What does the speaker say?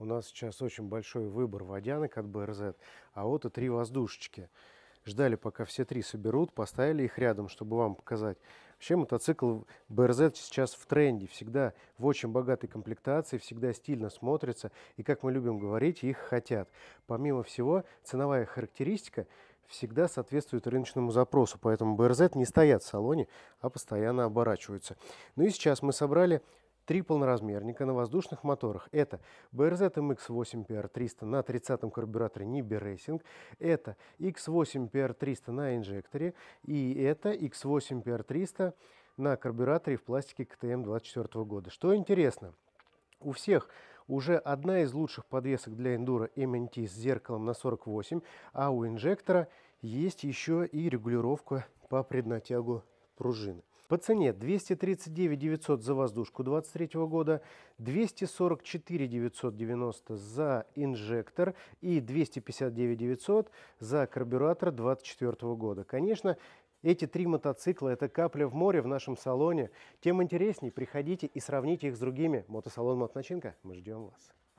У нас сейчас очень большой выбор водянок от БРЗ, а вот и три воздушечки. Ждали, пока все три соберут, поставили их рядом, чтобы вам показать. Вообще мотоцикл БРЗ сейчас в тренде, всегда в очень богатой комплектации, всегда стильно смотрится, и, как мы любим говорить, их хотят. Помимо всего, ценовая характеристика всегда соответствует рыночному запросу, поэтому БРЗ не стоят в салоне, а постоянно оборачиваются. Ну и сейчас мы собрали Три полноразмерника на воздушных моторах – это BRZ MX-8 PR300 на 30-м карбюраторе Nibi Racing, это X8 PR300 на инжекторе и это X8 PR300 на карбюраторе в пластике КТМ 24 года. Что интересно, у всех уже одна из лучших подвесок для эндуро MNT с зеркалом на 48, а у инжектора есть еще и регулировка по преднатягу пружины. По цене 239 900 за воздушку 23 года, 244 990 за инжектор и 259 900 за карбюратор 24 года. Конечно, эти три мотоцикла – это капля в море в нашем салоне. Тем интересней, приходите и сравните их с другими. Мотосалон «Мотначинка». Мы ждем вас.